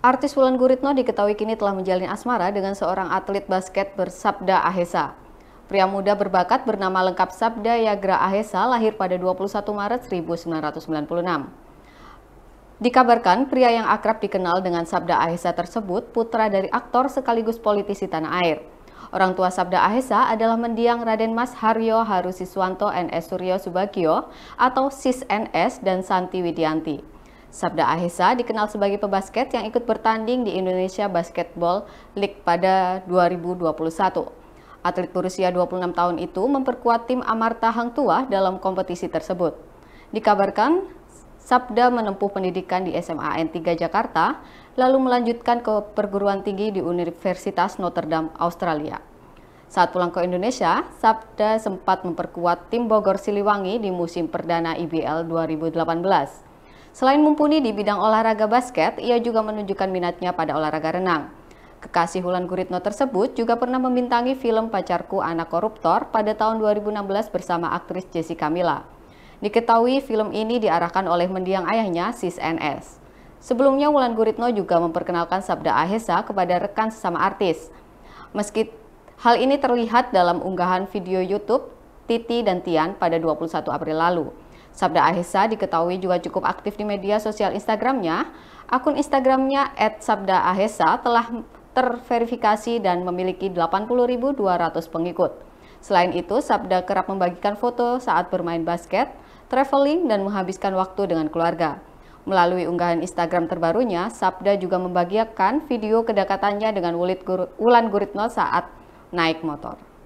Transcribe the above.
Artis Wulan Guritno diketahui kini telah menjalin asmara dengan seorang atlet basket bersabda Ahesa. Pria muda berbakat bernama lengkap Sabda Yagra Ahesa lahir pada 21 Maret 1996. Dikabarkan pria yang akrab dikenal dengan Sabda Ahesa tersebut putra dari aktor sekaligus politisi tanah air. Orang tua Sabda Ahesa adalah mendiang Raden Mas Haryo Harusiswanto NS Suryo Subagio atau SIS NS dan Santi Widianti. Sabda Ahesa dikenal sebagai pebasket yang ikut bertanding di Indonesia Basketball League pada 2021. Atlet berusia 26 tahun itu memperkuat tim Amarta Hang Tua dalam kompetisi tersebut. Dikabarkan, Sabda menempuh pendidikan di SMA N 3 Jakarta, lalu melanjutkan ke perguruan tinggi di Universitas Notre Dame, Australia. Saat pulang ke Indonesia, Sabda sempat memperkuat tim Bogor Siliwangi di musim perdana IBL 2018. Selain mumpuni di bidang olahraga basket, ia juga menunjukkan minatnya pada olahraga renang. Kekasih Hulan Guritno tersebut juga pernah membintangi film Pacarku Anak Koruptor pada tahun 2016 bersama aktris Jessica Mila. Diketahui film ini diarahkan oleh mendiang ayahnya, Sis NS. Sebelumnya Wulan Guritno juga memperkenalkan Sabda Ahesa kepada rekan sesama artis. Meski hal ini terlihat dalam unggahan video YouTube Titi dan Tian pada 21 April lalu. Sabda Ahesa diketahui juga cukup aktif di media sosial Instagramnya. Akun Instagramnya @sabdaahesa telah terverifikasi dan memiliki 80.200 pengikut. Selain itu, Sabda kerap membagikan foto saat bermain basket, traveling, dan menghabiskan waktu dengan keluarga. Melalui unggahan Instagram terbarunya, Sabda juga membagikan video kedekatannya dengan Wulan Guritno saat naik motor.